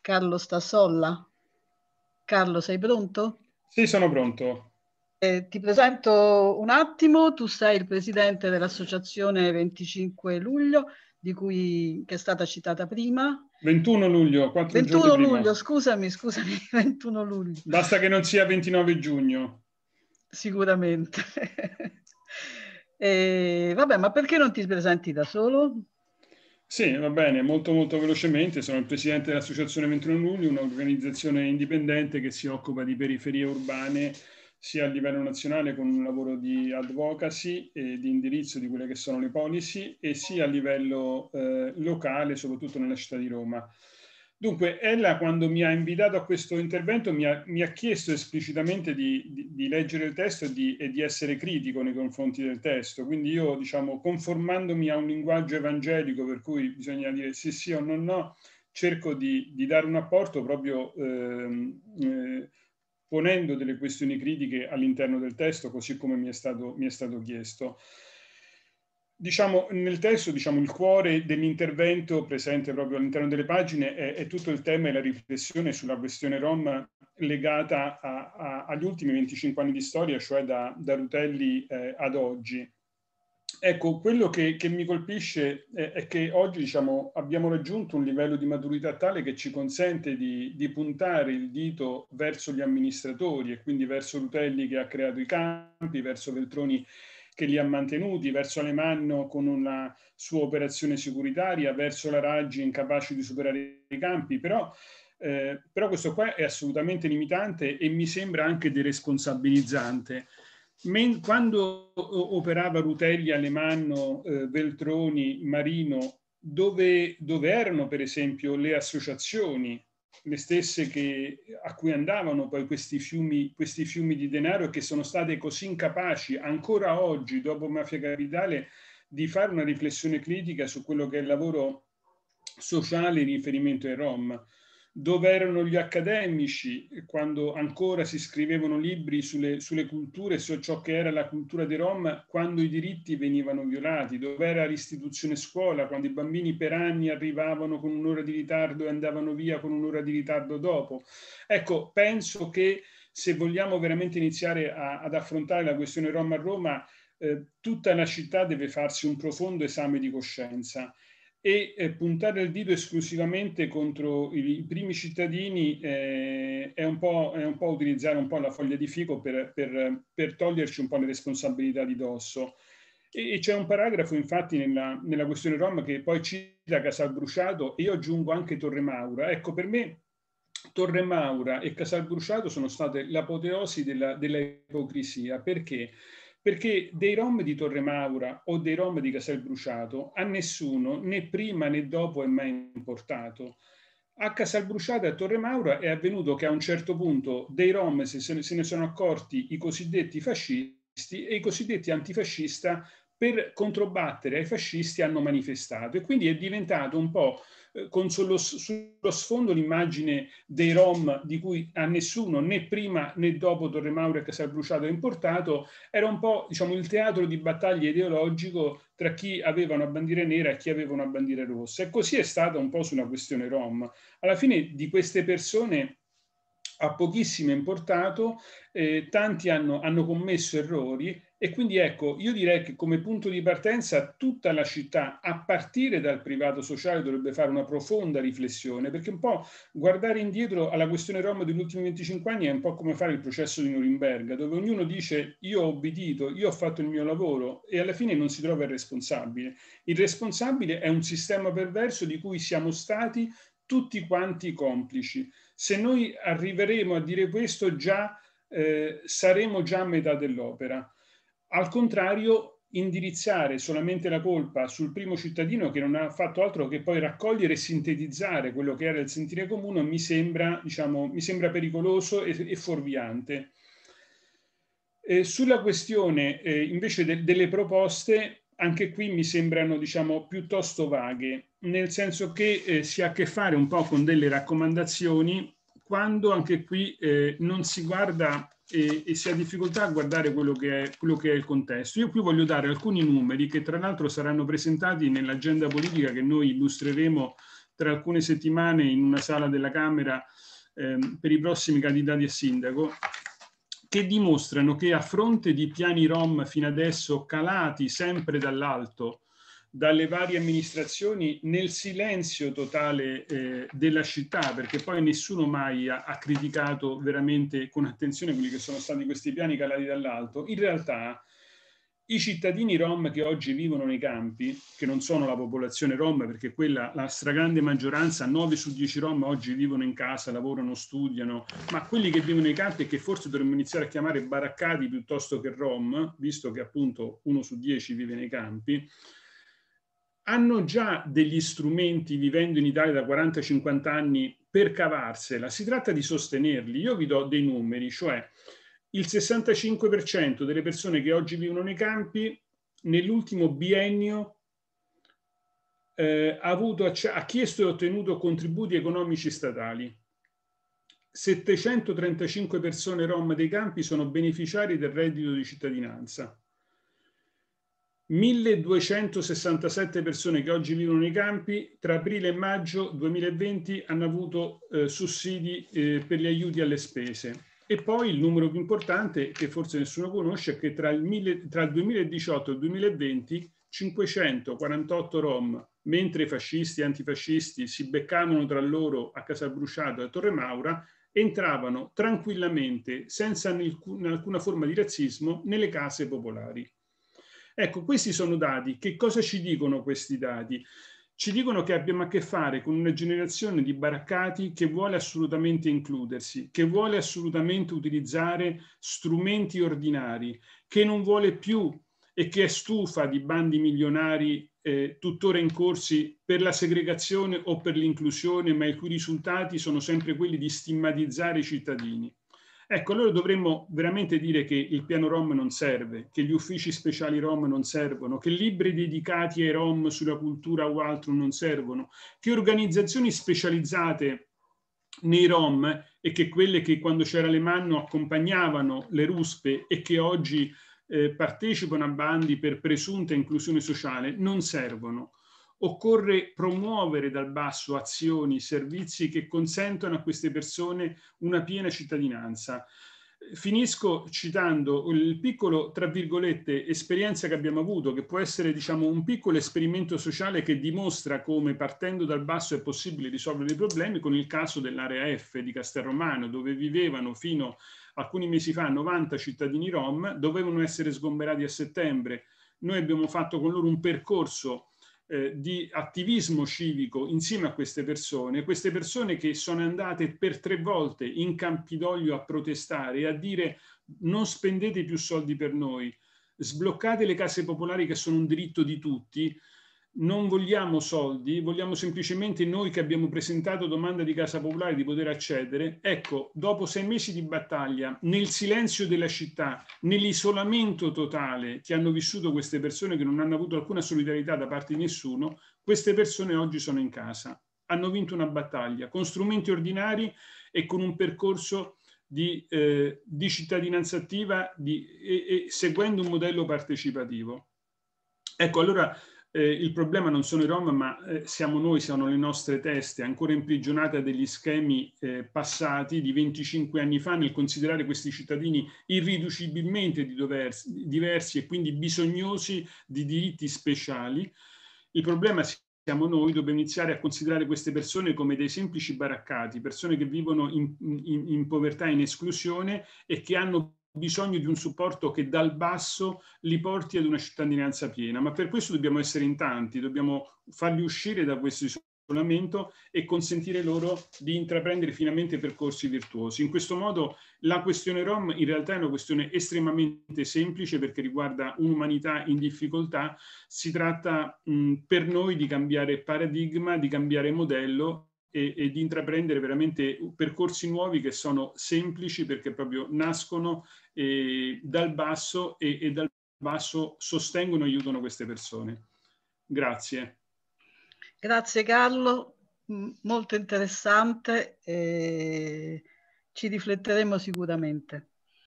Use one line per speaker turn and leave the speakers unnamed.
Carlo Stassolla. Carlo, sei pronto? Sì, sono pronto. Eh, ti presento un attimo, tu sei il presidente dell'associazione 25 luglio, di cui, che è stata citata prima. 21 luglio, 4 21 luglio, prima. scusami, scusami, 21 luglio. Basta che non sia 29 giugno. Sicuramente. eh, vabbè, ma perché non ti presenti da solo? Sì, va bene, molto molto velocemente. Sono il presidente dell'Associazione 21 Luglio, un'organizzazione indipendente che si occupa di periferie urbane sia a livello nazionale con un lavoro di advocacy e di indirizzo di quelle che sono le policy e sia a livello eh, locale, soprattutto nella città di Roma. Dunque, Ella quando mi ha invitato a questo intervento mi ha, mi ha chiesto esplicitamente di, di, di, leggere il testo e di, e di, essere critico nei confronti del testo, quindi io diciamo conformandomi a un linguaggio evangelico per cui bisogna dire sì sì o no no, cerco di, dare un apporto proprio eh, eh, ponendo delle questioni critiche all'interno del testo così come mi è stato, mi è stato chiesto. Diciamo, nel testo diciamo, il cuore dell'intervento presente proprio all'interno delle pagine è, è, tutto il tema e la riflessione sulla questione rom legata a, a, agli ultimi 25 anni di storia, cioè da, da Rutelli eh, ad oggi. Ecco, quello che, che mi colpisce è, è che oggi diciamo, abbiamo raggiunto un livello di maturità tale che ci consente di, di puntare il dito verso gli amministratori e quindi verso Rutelli che ha creato i campi, verso Veltroni che li ha mantenuti, verso Alemanno con una sua operazione sicuritaria, verso la Raggi incapace di superare i campi, però, eh, però questo qua è assolutamente limitante e mi sembra anche deresponsabilizzante. Men- quando operava Rutelli, Alemanno, eh, Veltroni, Marino, dove, dove erano per esempio le associazioni le stesse che, a cui andavano poi questi fiumi, questi fiumi di denaro che sono state così incapaci ancora oggi, dopo Mafia Capitale, di fare una riflessione critica su quello che è il lavoro sociale in riferimento ai Rom dove erano gli accademici quando ancora si scrivevano libri sulle, sulle culture, su ciò che era la cultura dei Rom, quando i diritti venivano violati, dove era l'istituzione scuola, quando i bambini per anni arrivavano con un'ora di ritardo e andavano via con un'ora di ritardo dopo. Ecco, penso che se vogliamo veramente iniziare a, ad affrontare la questione Rom a Roma, eh, tutta la città deve farsi un profondo esame di coscienza e eh, puntare il dito esclusivamente contro i, i primi cittadini eh, è, un è, un po', utilizzare un po' la foglia di fico per, per, per toglierci un po' le responsabilità di dosso. E, e c'è un paragrafo infatti nella, nella, questione Rom che poi cita Casalbruciato e io aggiungo anche Torre Maura. Ecco, per me Torre Maura e Casalbruciato sono state l'apoteosi della, della ipocrisia perché perché dei rom di Torre Maura o dei rom di Casal Bruciato a nessuno né prima né dopo è mai importato. A Casalbruciato e a Torre Maura è avvenuto che a un certo punto dei rom se ne sono accorti i cosiddetti fascisti e i cosiddetti antifascista per controbattere ai fascisti hanno manifestato e quindi è diventato un po' eh, con sullo, sullo sfondo l'immagine dei Rom di cui a nessuno né prima né dopo Torre Mauro che si è bruciato e importato era un po' diciamo il teatro di battaglia ideologico tra chi aveva una bandiera nera e chi aveva una bandiera rossa e così è stata un po' sulla questione Rom alla fine di queste persone a pochissimo importato, eh, tanti hanno, hanno commesso errori e quindi ecco, io direi che come punto di partenza tutta la città, a partire dal privato sociale, dovrebbe fare una profonda riflessione, perché un po' guardare indietro alla questione Rom degli ultimi 25 anni è un po' come fare il processo di Norimberga, dove ognuno dice io ho obbedito, io ho fatto il mio lavoro e alla fine non si trova il responsabile. Il responsabile è un sistema perverso di cui siamo stati tutti quanti complici. Se noi arriveremo a dire questo già eh, saremo già a metà dell'opera. Al contrario, indirizzare solamente la colpa sul primo cittadino che non ha fatto altro che poi raccogliere e sintetizzare quello che era il sentire comune mi sembra, diciamo, mi sembra pericoloso e, e fuorviante. Eh, sulla questione eh, invece de delle proposte, anche qui mi sembrano diciamo, piuttosto vaghe nel senso che eh, si ha a che fare un po' con delle raccomandazioni quando anche qui eh, non si guarda e, eh, e, si ha difficoltà a guardare quello che, è, quello che, è, il contesto. Io qui voglio dare alcuni numeri che tra l'altro saranno presentati nell'agenda politica che noi illustreremo tra alcune settimane in una sala della Camera ehm, per i prossimi candidati a sindaco, che dimostrano che a fronte di piani ROM fino adesso calati sempre dall'alto, dalle varie amministrazioni nel silenzio totale eh, della città, perché poi nessuno mai ha, ha, criticato veramente con attenzione quelli che sono stati questi piani calati dall'alto. In realtà i cittadini rom che oggi vivono nei campi, che non sono la popolazione rom, perché quella, la stragrande maggioranza, 9 su 10 rom oggi vivono in casa, lavorano, studiano, ma quelli che vivono nei campi e che forse dovremmo iniziare a chiamare baraccati piuttosto che rom, visto che appunto uno su 10 vive nei campi, hanno già degli strumenti, vivendo in Italia da 40-50 anni, per cavarsela, si tratta di sostenerli. Io vi do dei numeri, cioè il 65% delle persone che oggi vivono nei campi nell'ultimo biennio eh, ha, avuto, ha chiesto e ottenuto contributi economici statali. 735 persone rom dei campi sono beneficiari del reddito di cittadinanza. 1267 persone che oggi vivono nei campi tra aprile e maggio 2020 hanno avuto eh, sussidi eh, per gli aiuti alle spese. E poi il numero più importante, che forse nessuno conosce, è che tra il, mille, tra il 2018 e il 2020 548 rom, mentre i fascisti e antifascisti si beccavano tra loro a Casalbruciato e a Torre Maura, entravano tranquillamente, senza alcuna forma di razzismo, nelle case popolari. Ecco, questi sono dati. Che cosa ci dicono questi dati? Ci dicono che abbiamo a che fare con una generazione di baraccati che vuole assolutamente includersi, che vuole assolutamente utilizzare strumenti ordinari, che non vuole più e che è stufa di bandi milionari eh, tuttora in corsi per la segregazione o per l'inclusione, ma i cui risultati sono sempre quelli di stigmatizzare i cittadini. Ecco, allora dovremmo veramente dire che il piano Rom non serve, che gli uffici speciali Rom non servono, che libri dedicati ai Rom sulla cultura o altro non servono, che organizzazioni specializzate nei Rom e che quelle che quando c'era Le Manno accompagnavano le ruspe e che oggi eh, partecipano a bandi per presunta inclusione sociale non servono Occorre promuovere dal basso azioni, servizi che consentano a queste persone una piena cittadinanza. Finisco citando il piccolo, tra virgolette, esperienza che abbiamo avuto, che può essere diciamo, un piccolo esperimento sociale che dimostra come partendo dal basso è possibile risolvere i problemi, con il caso dell'area F di Castelromano, dove vivevano fino a alcuni mesi fa 90 cittadini rom, dovevano essere sgomberati a settembre. Noi abbiamo fatto con loro un percorso eh, di attivismo civico insieme a queste persone, queste persone che sono andate per tre volte in Campidoglio a protestare e a dire non spendete più soldi per noi, sbloccate le case popolari che sono un diritto di tutti, non vogliamo soldi, vogliamo semplicemente noi che abbiamo presentato domanda di Casa Popolare di poter accedere. Ecco, dopo sei mesi di battaglia, nel silenzio della città, nell'isolamento totale che hanno vissuto queste persone che non hanno avuto alcuna solidarietà da parte di nessuno, queste persone oggi sono in casa. Hanno vinto una battaglia con strumenti ordinari e con un percorso di, eh, di cittadinanza attiva di, e, e seguendo un modello partecipativo. Ecco, allora eh, il problema non sono i Rom, ma eh, siamo noi, siamo le nostre teste, ancora imprigionate a degli schemi eh, passati di 25 anni fa nel considerare questi cittadini irriducibilmente diversi, diversi e quindi bisognosi di diritti speciali. Il problema siamo noi, dobbiamo iniziare a considerare queste persone come dei semplici baraccati, persone che vivono in, in, in povertà, in esclusione e che hanno bisogno di un supporto che dal basso li porti ad una cittadinanza piena, ma per questo dobbiamo essere in tanti, dobbiamo farli uscire da questo isolamento e consentire loro di intraprendere finalmente percorsi virtuosi. In questo modo la questione Rom in realtà è una questione estremamente semplice perché riguarda un'umanità in difficoltà, si tratta mh, per noi di cambiare paradigma, di cambiare modello e, e, di intraprendere veramente percorsi nuovi che sono semplici perché proprio nascono eh, dal basso e, e dal basso sostengono e aiutano queste persone. Grazie. Grazie Carlo, molto interessante, e ci rifletteremo sicuramente.